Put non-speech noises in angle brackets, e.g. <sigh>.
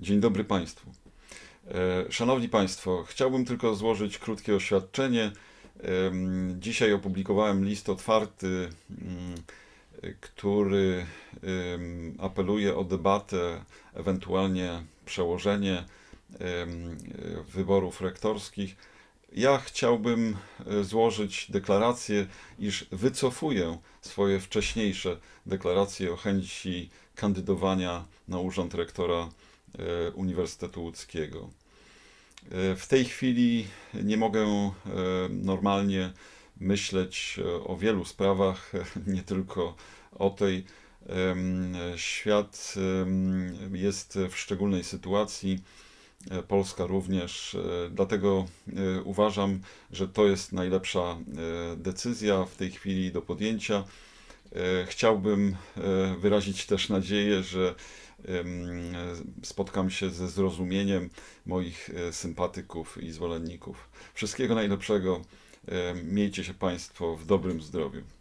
Dzień dobry Państwu. E, szanowni Państwo, chciałbym tylko złożyć krótkie oświadczenie. E, dzisiaj opublikowałem list otwarty, mm, który apeluje o debatę, ewentualnie przełożenie wyborów rektorskich. Ja chciałbym e, złożyć deklarację, iż wycofuję swoje wcześniejsze deklaracje o chęci kandydowania na urząd rektora E, Uniwersytetu Łódzkiego. E, w tej chwili nie mogę e, normalnie myśleć o wielu sprawach, <laughs> nie tylko o tej. Świat jest w szczególnej sytuacji, Polska również, dlatego uważam, że to jest najlepsza decyzja w tej chwili do podjęcia. Chciałbym wyrazić też nadzieję, że spotkam się ze zrozumieniem moich e, sympatyków i zwolenników. Wszystkiego najlepszego. Miejcie się Państwo w dobrym zdrowiu.